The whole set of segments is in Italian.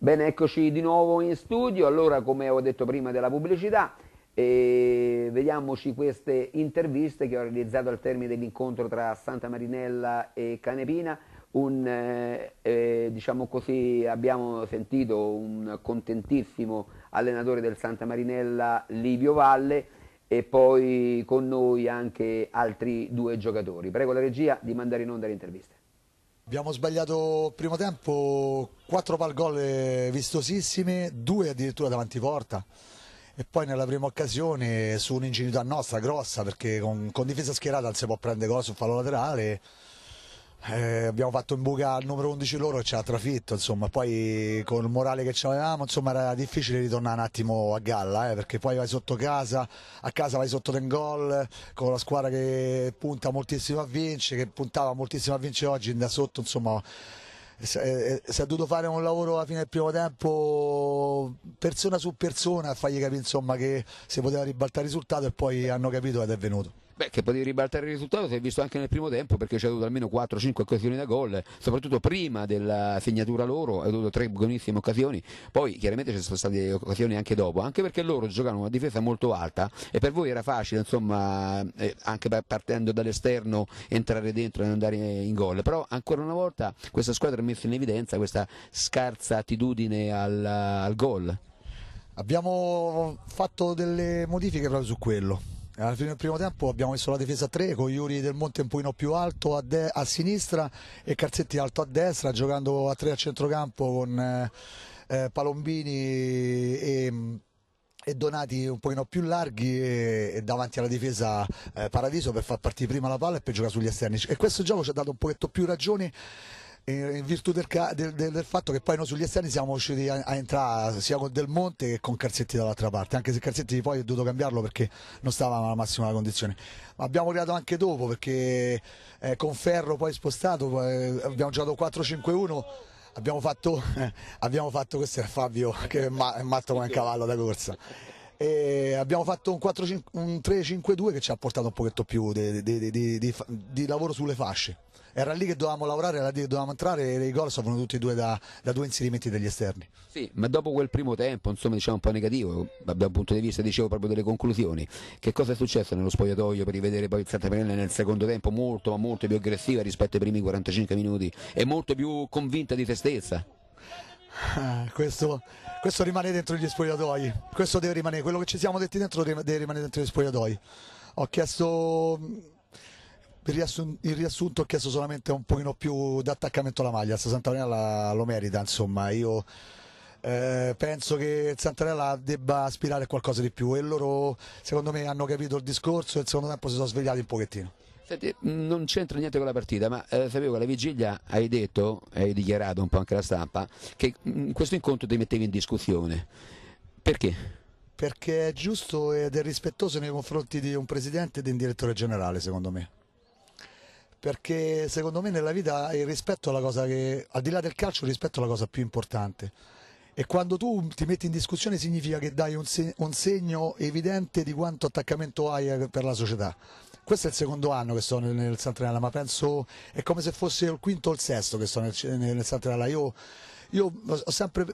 Bene, eccoci di nuovo in studio. Allora, come ho detto prima della pubblicità, eh, vediamoci queste interviste che ho realizzato al termine dell'incontro tra Santa Marinella e Canepina. Un, eh, eh diciamo così, abbiamo sentito un contentissimo allenatore del Santa Marinella, Livio Valle, e poi con noi anche altri due giocatori. Prego la regia di mandare in onda le interviste. Abbiamo sbagliato il primo tempo quattro pal gol vistosissime, due addirittura davanti porta. E poi nella prima occasione su un'ingenuità nostra grossa, perché con, con difesa schierata non si può prendere gol sul fallo laterale eh, abbiamo fatto in buca al numero 11 loro e ci ha trafitto insomma poi con il morale che avevamo insomma era difficile ritornare un attimo a galla eh, perché poi vai sotto casa a casa vai sotto ten gol con la squadra che punta moltissimo a vincere che puntava moltissimo a vincere oggi da sotto insomma si è, eh, eh, si è dovuto fare un lavoro alla fine del primo tempo persona su persona a fargli capire insomma che si poteva ribaltare il risultato e poi hanno capito ed è venuto Beh, che potevi ribaltare il risultato si è visto anche nel primo tempo perché c'è avuto almeno 4-5 occasioni da gol, soprattutto prima della segnatura loro, hai avuto tre buonissime occasioni, poi chiaramente ci sono state occasioni anche dopo, anche perché loro giocavano una difesa molto alta e per voi era facile, insomma, eh, anche partendo dall'esterno entrare dentro e andare in gol, però ancora una volta questa squadra ha messo in evidenza questa scarsa attitudine al, al gol. Abbiamo fatto delle modifiche proprio su quello alla fine del primo tempo abbiamo messo la difesa a tre con Iuri del Monte un pochino più alto a, a sinistra e Calzetti alto a destra, giocando a tre a centrocampo con eh, eh, Palombini e e Donati un pochino più larghi e, e davanti alla difesa eh, Paradiso per far partire prima la palla e poi giocare sugli esterni e questo gioco ci ha dato un pochetto più ragioni eh, in virtù del, del, del, fatto che poi noi sugli esterni siamo riusciti a, a, entrare sia con Del Monte che con Calzetti dall'altra parte, anche se Calzetti poi ho dovuto cambiarlo perché non stava alla massima condizione. Ma abbiamo creato anche dopo perché eh, con Ferro poi spostato, eh, abbiamo giocato 4-5-1. Abbiamo fatto, eh, abbiamo fatto, questo è Fabio che è, ma, è matto come un cavallo da corsa. E abbiamo fatto un, 4, 5, un 3-5-2 che ci ha portato un pochetto più di, di, di, di lavoro sulle fasce era lì che dovevamo lavorare, era lì che dovevamo entrare e i gol sono venuti tutti e due da, da, due inserimenti degli esterni. Sì, ma dopo quel primo tempo, insomma diciamo un po' negativo, dal punto di vista dicevo proprio delle conclusioni, che cosa è successo nello spogliatoio per rivedere poi il Santa Maria nel secondo tempo molto ma molto più aggressiva rispetto ai primi 45 minuti e molto più convinta di se stessa? Ah, questo, questo, rimane dentro gli spogliatoi, questo deve rimanere, quello che ci siamo detti dentro deve rimanere dentro gli spogliatoi. Ho chiesto il, riassun- il riassunto ho chiesto solamente un pochino più d'attaccamento alla maglia, Santarena la- lo merita, insomma, io eh, penso che il Santarella debba aspirare a qualcosa di più e loro secondo me hanno capito il discorso e il secondo tempo si sono svegliati un pochettino. Senti, non c'entra niente con la partita, ma eh, Fabio, alla vigilia hai detto, hai dichiarato un po' anche la stampa, che in mm, questo incontro ti mettevi in discussione. Perché? Perché è giusto ed è rispettoso nei confronti di un presidente e di un direttore generale, secondo me perché secondo me nella vita il rispetto è la cosa che, al di là del calcio, il rispetto è la cosa più importante. E quando tu ti metti in discussione significa che dai un, seg un segno evidente di quanto attaccamento hai eh, per la società. Questo è il secondo anno che sto nel, nel Sant'Enella, ma penso è come se fosse il quinto o il sesto che sto nel, nel Sant'Enella. Io, io sempre,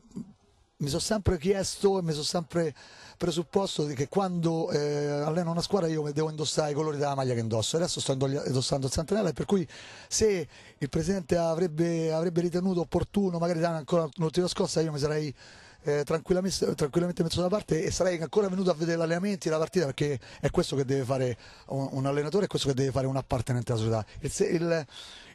mi sono sempre chiesto e mi sono sempre presupposto che quando eh, alleno una squadra io devo indossare i colori della maglia che indosso. Adesso sto indossando il Santanella e per cui se il Presidente avrebbe, avrebbe ritenuto opportuno magari dare ancora un'ultima scossa io mi sarei eh, tranquillamente, tranquillamente, messo da parte e sarei ancora venuto a vedere gli allenamenti la partita perché è questo che deve fare un, un allenatore, è questo che deve fare un appartenente alla società. Il, il,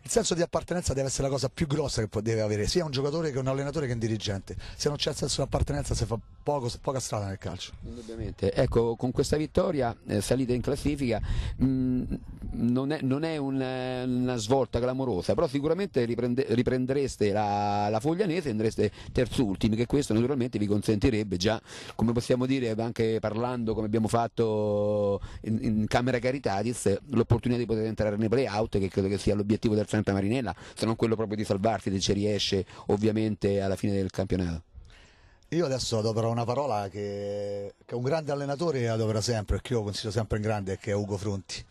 il senso di appartenenza deve essere la cosa più grossa che deve avere sia un giocatore che un allenatore che un dirigente. Se non c'è il senso di appartenenza si fa poco, poca strada nel calcio. Indubbiamente. Ecco, con questa vittoria eh, salita in classifica mh, mm, non è, non è una, eh, una svolta clamorosa, però sicuramente riprende, riprendereste la, la Foglianese e andreste terzultimi, che questo naturalmente vi consentirebbe già, come possiamo dire, anche parlando come abbiamo fatto in, in Camera Caritatis, l'opportunità di poter entrare nei playout, che credo che sia l'obiettivo del Santa Marinella, se non quello proprio di salvarsi, se ci riesce ovviamente alla fine del campionato. Io adesso adoperò una parola che, che un grande allenatore adopera sempre, e che io consiglio sempre in grande, che è Ugo Fronti,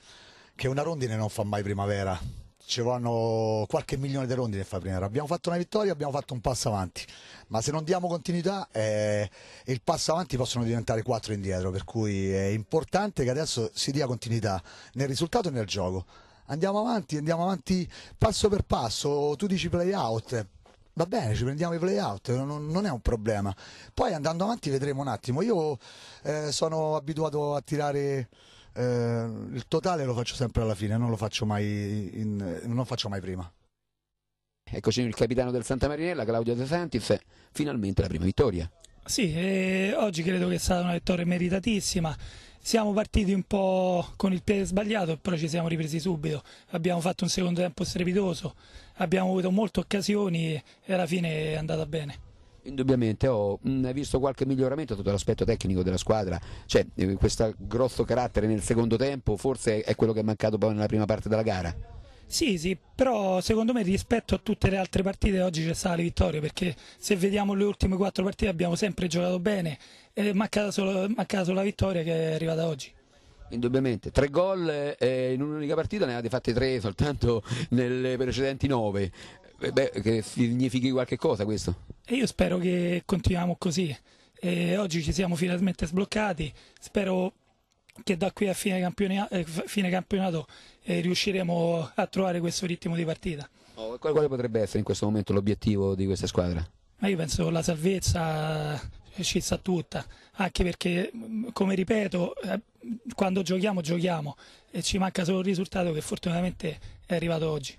che una rondine non fa mai primavera, ci vanno qualche milione di rondine fa primavera. Abbiamo fatto una vittoria, abbiamo fatto un passo avanti, ma se non diamo continuità eh, il passo avanti possono diventare quattro indietro, per cui è importante che adesso si dia continuità nel risultato e nel gioco andiamo avanti, andiamo avanti passo per passo, tu dici play out. Va bene, ci prendiamo i play out, non, non è un problema. Poi andando avanti vedremo un attimo. Io eh, sono abituato a tirare eh, il totale, lo faccio sempre alla fine, non lo faccio mai, in, non faccio mai prima. Eccoci il capitano del Santa Marinella, Claudio De Santis, finalmente la prima vittoria. Sì, eh, oggi credo che sia stata una vittoria meritatissima siamo partiti un po' con il piede sbagliato, però ci siamo ripresi subito, abbiamo fatto un secondo tempo strepitoso, abbiamo avuto molte occasioni e alla fine è andata bene. Indubbiamente ho oh, mm, visto qualche miglioramento tutto l'aspetto tecnico della squadra, cioè eh, questo grosso carattere nel secondo tempo forse è quello che è mancato poi nella prima parte della gara. Sì, sì, però secondo me rispetto a tutte le altre partite oggi c'è stata la vittoria perché se vediamo le ultime quattro partite abbiamo sempre giocato bene, eh, mancata, solo, mancata solo la vittoria che è arrivata oggi indubbiamente. Tre gol eh, in un'unica partita, ne avete fatte tre soltanto nelle precedenti nove. Eh, beh, che significhi qualche cosa questo? E io spero che continuiamo così. E oggi ci siamo finalmente sbloccati. Spero che da qui a fine, campionato, eh, fine campionato eh, riusciremo a trovare questo ritmo di partita. Oh, quale potrebbe essere in questo momento l'obiettivo di questa squadra? Ma io penso che la salvezza eh, ci sta tutta, anche perché mm, come ripeto, eh, quando giochiamo giochiamo e ci manca solo il risultato che fortunatamente è arrivato oggi.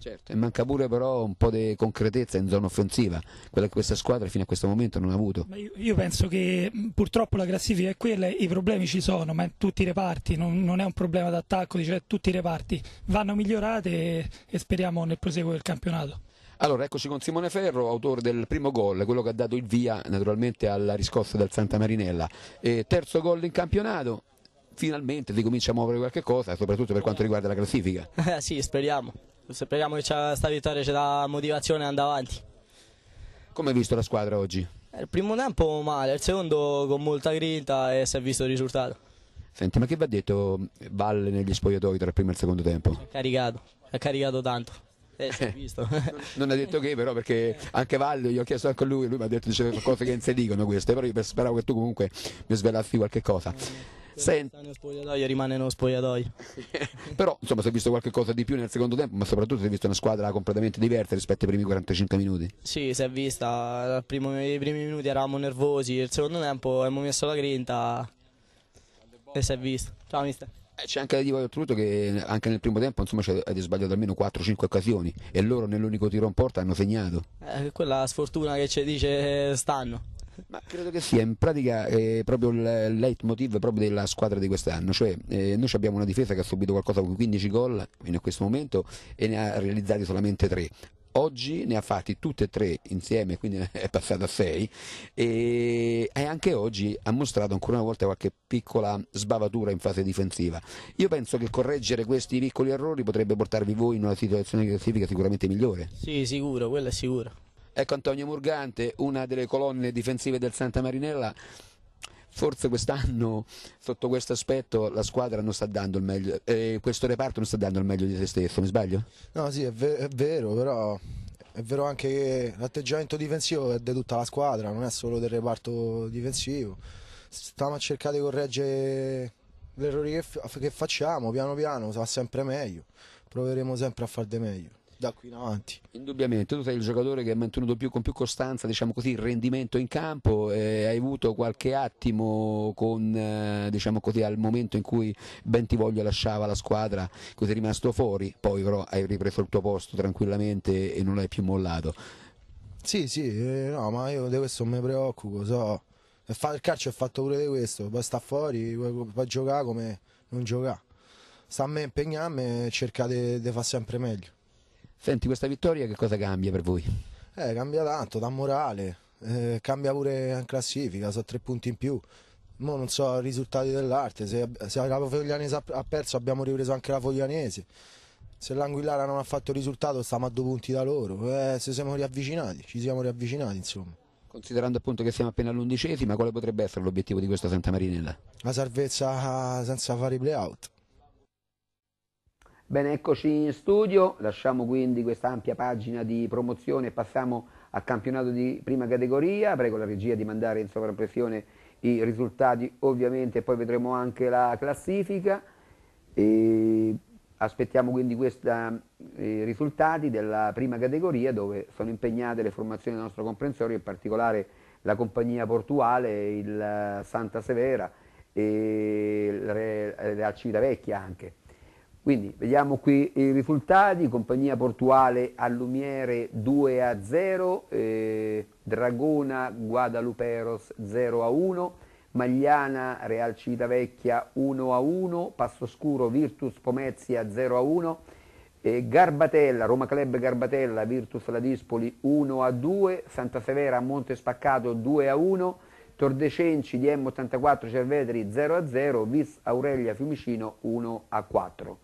Certo, e manca pure però un po' di concretezza in zona offensiva, quella che questa squadra fino a questo momento non ha avuto. Io, io, penso che mm, purtroppo la classifica è quella, i problemi ci sono, ma in tutti i reparti, non, non è un problema d'attacco, cioè tutti i reparti vanno migliorate e, e speriamo nel proseguo del campionato. Allora, eccoci con Simone Ferro, autore del primo gol, quello che ha dato il via naturalmente alla riscossa del Santa Marinella. E terzo gol in campionato, finalmente si comincia a muovere qualche cosa, soprattutto per quanto riguarda la classifica. Eh, sì, speriamo speriamo che questa vittoria ci dà motivazione e andare avanti. Come hai visto la squadra oggi? Eh, il primo tempo male, il secondo con molta grinta e si è visto il risultato. Senti, ma che va detto Valle negli spogliatoi tra il primo e il secondo tempo? Ha caricato, ha caricato tanto. Eh, eh. non ha detto che però perché anche Valle, gli ho chiesto anche a lui, lui mi ha detto dice, cose che non si dicono queste, però io speravo che tu comunque mi svelassi qualche cosa. Senti. Nello spogliatoio rimane nello spogliatoio. Però insomma si è visto qualcosa di più nel secondo tempo, ma soprattutto si è vista una squadra completamente diversa rispetto ai primi 45 minuti. Sì, si è vista, primo, i primi minuti eravamo nervosi, il secondo tempo abbiamo messo la grinta e si è visto. Ciao mister. Eh, c'è anche da dire oltretutto che anche nel primo tempo insomma avete sbagliato almeno 4-5 occasioni e loro nell'unico tiro in porta hanno segnato. Eh, quella sfortuna che ci dice stanno. Ma credo che sia in pratica eh, proprio il leitmotiv proprio della squadra di quest'anno, cioè eh, noi abbiamo una difesa che ha subito qualcosa con 15 gol fino a questo momento e ne ha realizzati solamente 3 oggi ne ha fatti tutte e tre insieme, quindi è passata a 6 e anche oggi ha mostrato ancora una volta qualche piccola sbavatura in fase difensiva. Io penso che correggere questi piccoli errori potrebbe portarvi voi in una situazione di classifica sicuramente migliore. Sì, sicuro, quella è sicura. Ecco Antonio Murgante, una delle colonne difensive del Santa Marinella. Forse quest'anno, sotto questo aspetto, la squadra non sta dando il meglio, eh, questo reparto non sta dando il meglio di se stesso, mi sbaglio? No, sì, è, ver è vero, però è vero anche che l'atteggiamento difensivo è di tutta la squadra, non è solo del reparto difensivo. Stiamo a cercare di correggere gli errori che, che facciamo, piano piano, sarà sempre meglio, proveremo sempre a far di meglio da qui in avanti. Indubbiamente, tu sei il giocatore che ha mantenuto più, con più costanza diciamo così, il rendimento in campo, eh, hai avuto qualche attimo con, eh, diciamo così, al momento in cui Bentivoglio lasciava la squadra, così è rimasto fuori, poi però hai ripreso il tuo posto tranquillamente e non l'hai più mollato. Sì, sì, eh, no, ma io di questo non mi preoccupo, so. Il calcio è fatto pure di questo, poi sta fuori, puoi giocare come non giocare. Sta a me impegnarmi e cercare di far sempre meglio. Senti, questa vittoria che cosa cambia per voi? Eh, cambia tanto, da morale, eh, cambia pure in classifica, sono tre punti in più. Mo non so i risultati dell'arte, se, se, la Foglianese ha perso abbiamo ripreso anche la Foglianese. Se l'Anguillara non ha fatto il risultato stiamo a due punti da loro, eh, se siamo riavvicinati, ci siamo riavvicinati insomma. Considerando appunto che siamo appena all'undicesima, quale potrebbe essere l'obiettivo di questa Santa Marinella? La salvezza ah, senza fare i play-out. Bene, eccoci in studio, lasciamo quindi questa ampia pagina di promozione e passiamo al campionato di prima categoria, prego la regia di mandare in sovrappressione i risultati ovviamente, e poi vedremo anche la classifica e aspettiamo quindi questa, eh, i risultati della prima categoria dove sono impegnate le formazioni del nostro comprensorio, in particolare la compagnia portuale, il eh, Santa Severa e eh, la Civitavecchia anche. Quindi vediamo qui i risultati, compagnia portuale Allumiere 2 a 0, eh, Dragona Guadaluperos 0 a 1, Magliana Real Civitavecchia 1 a 1, Passoscuro Virtus Pomezia 0 a 1, eh, Garbatella, Roma Club Garbatella Virtus Ladispoli 1 a 2, Santa Severa Monte Spaccato 2 a 1, Tordecenci DM84 Cervedri 0 a 0, Vis Aurelia Fiumicino 1 a 4.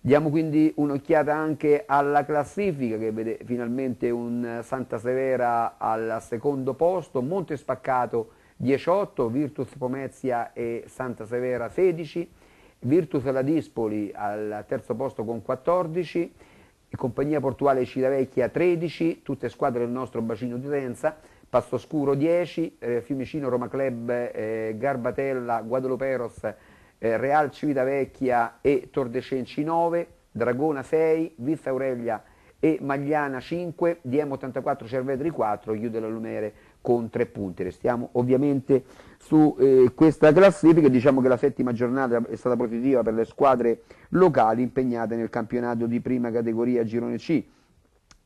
Diamo quindi un'occhiata anche alla classifica che vede finalmente un Santa Severa al secondo posto, Monte Spaccato 18, Virtus Pomezia e Santa Severa 16, Virtus Ladispoli al terzo posto con 14, Compagnia Portuale Civitavecchia 13, tutte squadre del nostro bacino di utenza, Pastoscuro 10, eh, Fiumicino Roma Club, eh, Garbatella, Guadaluperos eh, Real Civitavecchia e Tordecenci 9, Dragona 6, Vista Aurelia e Magliana 5, DM84 Cervetri 4, chiude la Lumere con 3 punti. Restiamo ovviamente su eh, questa classifica, diciamo che la settima giornata è stata positiva per le squadre locali impegnate nel campionato di prima categoria Girone C.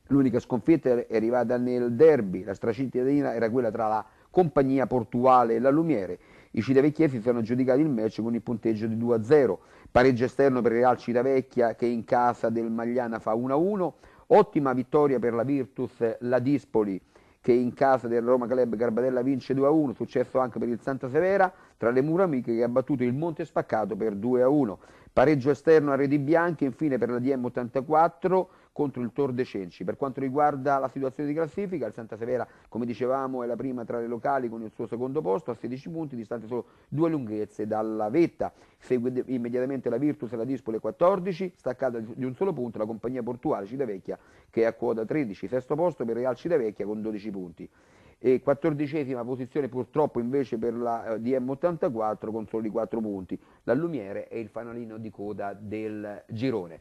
L'unica sconfitta è arrivata nel derby, la stracintina era quella tra la compagnia portuale e la Lumiere i si sono giudicato il match con il punteggio di 2-0, pareggio esterno per il Real Civitavecchia che in casa del Magliana fa 1-1, ottima vittoria per la Virtus Ladispoli che in casa del Roma Club Garbadella vince 2-1, successo anche per il Santa Severa, tra le mura amiche che ha battuto il Monte Spaccato per 2-1. Pareggio esterno a Redi Bianchi, infine per la DM84 contro il Tor de Cenci. Per quanto riguarda la situazione di classifica, il Santa Severa, come dicevamo, è la prima tra le locali con il suo secondo posto a 16 punti, distante solo due lunghezze dalla vetta. Segue immediatamente la Virtus e la Dispole 14, staccata di un solo punto la compagnia portuale Civitavecchia che è a quota 13, sesto posto per Real Civitavecchia con 12 punti e quattordicesima posizione purtroppo invece per la eh, DM84 con soli 4 punti. La Lumiere è il fanalino di coda del girone.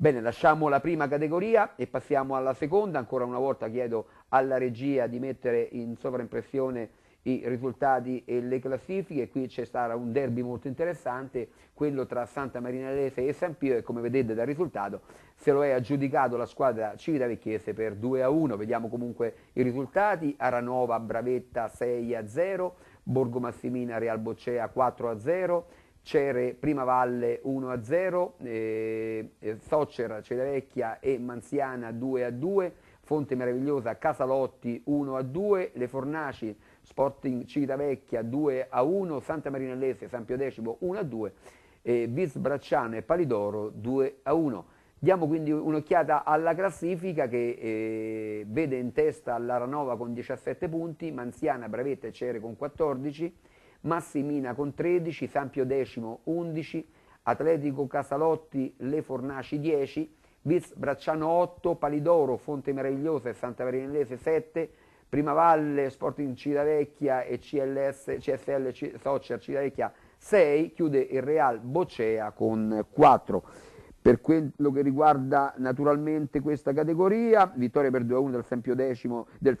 Bene, lasciamo la prima categoria e passiamo alla seconda. Ancora una volta chiedo alla regia di mettere in sovraimpressione i risultati e le classifiche. Qui c'è stato un derby molto interessante, quello tra Santa Marina Lese e San Pio e come vedete dal risultato se lo è aggiudicato la squadra Civitavecchiese per 2 a 1. Vediamo comunque i risultati. Aranova Bravetta 6 a 0, Borgo Massimina Real Boccea 4 a 0. Cere Prima Valle 1 a 0, eh, eh Soccer Cerevecchia e Manziana 2 a 2, Fonte Meravigliosa Casalotti 1 a 2, Le Fornaci Sporting Civitavecchia 2 a 1, Santa Marinellese San Pio X 1 a 2 e Bis e Palidoro 2 a 1. Diamo quindi un'occhiata alla classifica che eh, vede in testa l'Aranova con 17 punti, Manziana, Bravetta e Cere con 14 punti, Massimina con 13, Sampio Decimo 11, Atletico Casalotti Le Fornaci 10, Viz Bracciano 8, Palidoro, Fonte Meravigliosa e Santa Marinellese 7, Primavalle, Sporting Civitavecchia e CLS, CSL Soccer Civitavecchia 6, chiude il Real Boccea con 4. Per quello che riguarda naturalmente questa categoria, vittoria per 2-1 del Sempio Pio X, del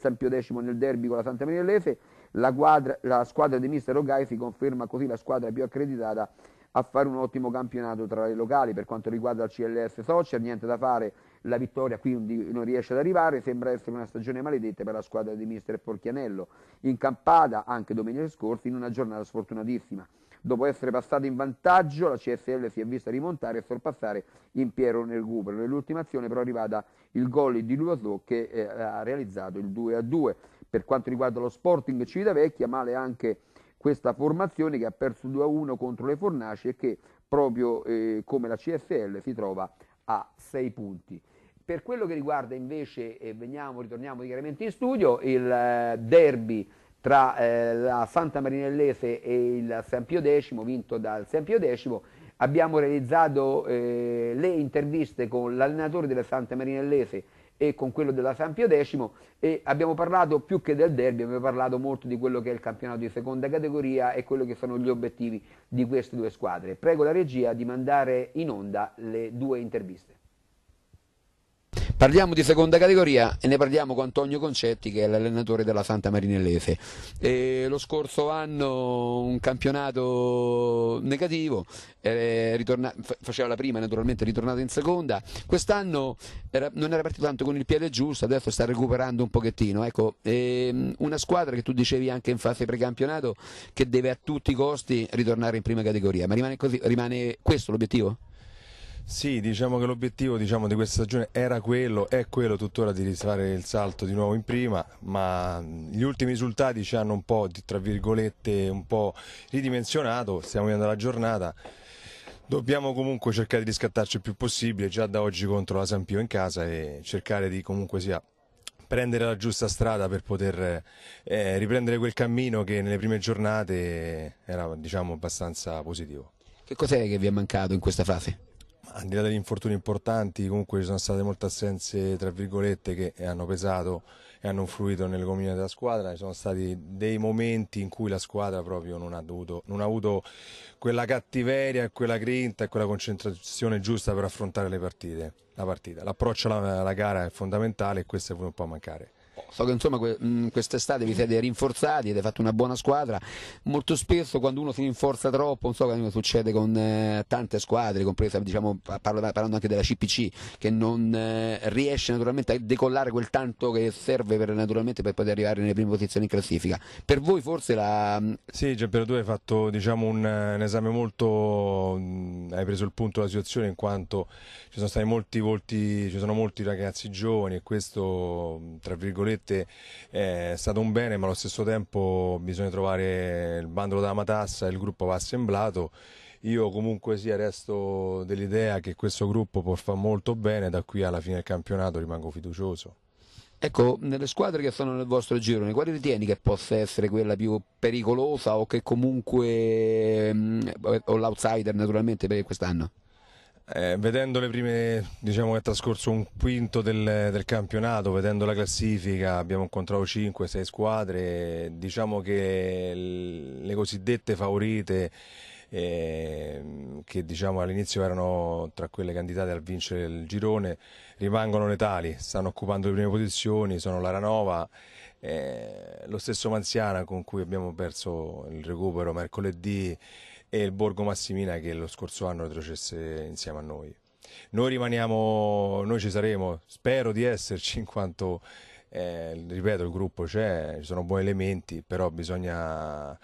nel derby con la Santa Maria dell'Efe, la, quadra, la squadra di Mister Ogai si conferma così la squadra più accreditata a fare un ottimo campionato tra le locali. Per quanto riguarda il CLS Soccer, niente da fare, la vittoria qui non riesce ad arrivare, sembra essere una stagione maledetta per la squadra di Mister Porchianello, incampata anche domenica scorsa in una giornata sfortunatissima. Dopo essere passato in vantaggio, la CSL si è vista rimontare e sorpassare in Piero nel recupero. Nell'ultima azione però è arrivata il gol di Luasò che eh, ha realizzato il 2-2. Per quanto riguarda lo Sporting Civitavecchia, male anche questa formazione che ha perso 2-1 contro le Fornaci e che proprio eh, come la CSL si trova a 6 punti. Per quello che riguarda invece, e veniamo, ritorniamo chiaramente in studio, il eh, derby tra eh, la Santa Marinellese e il San Pio X, vinto dal San Pio X, abbiamo realizzato eh, le interviste con l'allenatore della Santa Marinellese e con quello della San Pio X e abbiamo parlato più che del derby, abbiamo parlato molto di quello che è il campionato di seconda categoria e quello che sono gli obiettivi di queste due squadre. Prego la regia di mandare in onda le due interviste. Parliamo di seconda categoria e ne parliamo con Antonio Concetti che è l'allenatore della Santa Marinellese. E lo scorso anno un campionato negativo, eh, ritorna, faceva la prima naturalmente, ritornato in seconda. Quest'anno era, non era partito tanto con il piede giusto, adesso sta recuperando un pochettino. Ecco, ehm, una squadra che tu dicevi anche in fase precampionato che deve a tutti i costi ritornare in prima categoria, ma rimane, così, rimane questo l'obiettivo? Sì, diciamo che l'obiettivo diciamo, di questa stagione era quello, è quello tuttora di rifare il salto di nuovo in prima, ma gli ultimi risultati ci hanno un po', di, tra virgolette, un po' ridimensionato, stiamo vivendo la giornata. Dobbiamo comunque cercare di riscattarci il più possibile già da oggi contro la San Pio in casa e cercare di comunque sia prendere la giusta strada per poter eh, riprendere quel cammino che nelle prime giornate era diciamo abbastanza positivo. Che cos'è che vi è mancato in questa fase? al di là degli infortuni importanti, comunque ci sono state molte assenze, tra virgolette, che hanno pesato e hanno influito nell'economia della squadra. Ci sono stati dei momenti in cui la squadra proprio non ha, dovuto, non ha avuto quella cattiveria, quella grinta e quella concentrazione giusta per affrontare le partite, la partita. L'approccio alla, alla gara è fondamentale e questo è venuto un po' a mancare. So che insomma mm, quest'estate vi siete rinforzati, avete fatto una buona squadra. Molto spesso quando uno si rinforza troppo, non so cosa succede con eh, tante squadre, compresa diciamo, parlo, parlando anche della CPC, che non eh, riesce naturalmente a decollare quel tanto che serve per, per poter arrivare nelle prime posizioni in classifica. Per voi forse la... Mm, sì, Giampiero, tu hai fatto diciamo, un, un, esame molto... Mm, hai preso il punto della situazione in quanto ci sono stati molti, volti, ci sono molti ragazzi giovani e questo, tra virgolette, virgolette è stato un bene ma allo stesso tempo bisogna trovare il bandolo della matassa, il gruppo va assemblato io comunque sia resto dell'idea che questo gruppo può far molto bene da qui alla fine del campionato rimango fiducioso Ecco, nelle squadre che sono nel vostro girone, quali ritieni che possa essere quella più pericolosa o che comunque, mm, o l'outsider naturalmente per quest'anno? Eh, vedendo le prime, diciamo che è trascorso un quinto del, del campionato, vedendo la classifica, abbiamo incontrato 5-6 squadre, diciamo che le cosiddette favorite eh, che diciamo all'inizio erano tra quelle candidate al vincere il girone rimangono letali, stanno occupando le prime posizioni, sono l'Aranova, eh, lo stesso Manziana con cui abbiamo perso il recupero mercoledì e il Borgo Massimina che lo scorso anno retrocesse insieme a noi. Noi rimaniamo, noi ci saremo, spero di esserci in quanto, eh, ripeto, il gruppo c'è, ci sono buoni elementi, però bisogna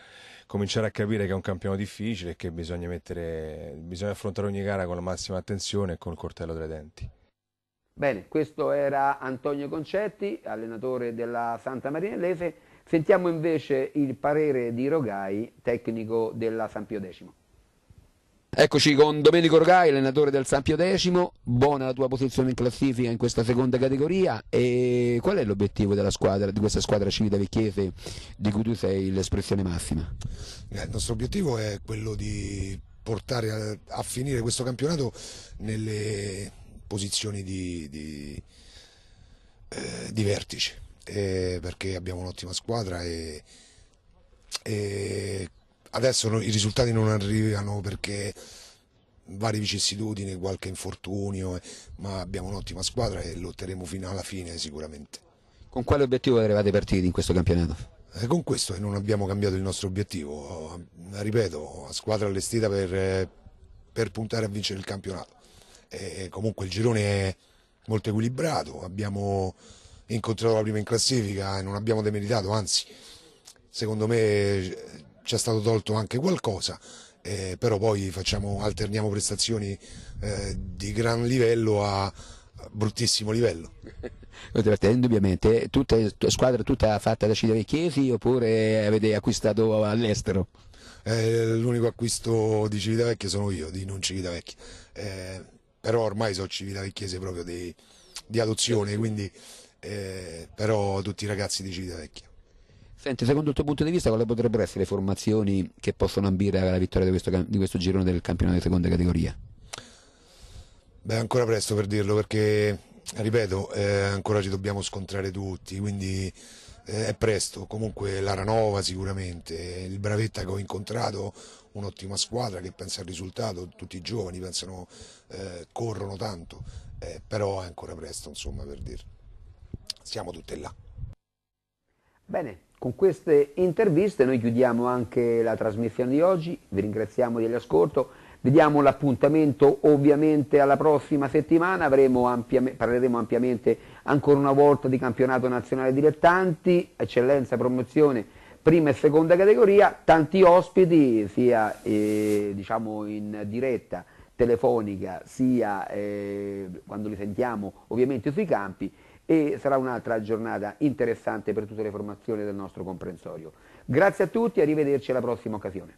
cominciare a capire che è un campione difficile e che bisogna, mettere, bisogna affrontare ogni gara con la massima attenzione e con il coltello tra i denti. Bene, questo era Antonio Concetti, allenatore della Santa Maria in Lese. Sentiamo invece il parere di Rogai, tecnico della San Pio X. Eccoci con Domenico Rogai, allenatore del San Pio X, buona la tua posizione in classifica in questa seconda categoria e qual è l'obiettivo di questa squadra civitavecchiese di cui tu sei l'espressione massima? Eh, il nostro obiettivo è quello di portare a, a finire questo campionato nelle posizioni di, di, eh, di vertice eh, perché abbiamo un'ottima squadra e, e adesso no, i risultati non arrivano perché varie vicissitudini, qualche infortunio, eh, ma abbiamo un'ottima squadra e lotteremo fino alla fine sicuramente. Con quale obiettivo eravate partiti in questo campionato? Eh, con questo e non abbiamo cambiato il nostro obiettivo, eh, ripeto, squadra allestita per, per puntare a vincere il campionato. E comunque il girone è molto equilibrato, abbiamo incontrato la prima in classifica e non abbiamo demeritato, anzi secondo me eh, ci è stato tolto anche qualcosa, eh, però poi facciamo, alterniamo prestazioni eh, di gran livello a bruttissimo livello. Indubbiamente, tutta, squadra tutta fatta da Cidarecchiesi oppure avete acquistato all'estero? Eh, l'unico acquisto di Civitavecchia sono io, di non Civitavecchia, eh, però ormai sono Civitavecchiese proprio di, di adozione, quindi eh, però tutti i ragazzi di Civitavecchia. Senti, secondo il tuo punto di vista, quali potrebbero essere le formazioni che possono ambire alla vittoria di questo, di questo girone del campionato di seconda categoria? Beh, ancora presto per dirlo perché, ripeto, eh, ancora ci dobbiamo scontrare tutti, quindi eh, è presto. Comunque l'Aranova sicuramente, il Bravetta che ho incontrato, un'ottima squadra che pensa al risultato, tutti i giovani pensano, eh, corrono tanto, eh, però è ancora presto insomma per dirlo siamo tutte là. Bene, con queste interviste noi chiudiamo anche la trasmissione di oggi, vi ringraziamo di dell'ascolto, vediamo l'appuntamento ovviamente alla prossima settimana, ampiam parleremo ampiamente ancora una volta di campionato nazionale dilettanti, eccellenza, promozione, prima e seconda categoria, tanti ospiti sia eh, diciamo in diretta telefonica sia eh, quando li sentiamo ovviamente sui campi e sarà un'altra giornata interessante per tutte le formazioni del nostro comprensorio. Grazie a tutti, arrivederci alla prossima occasione.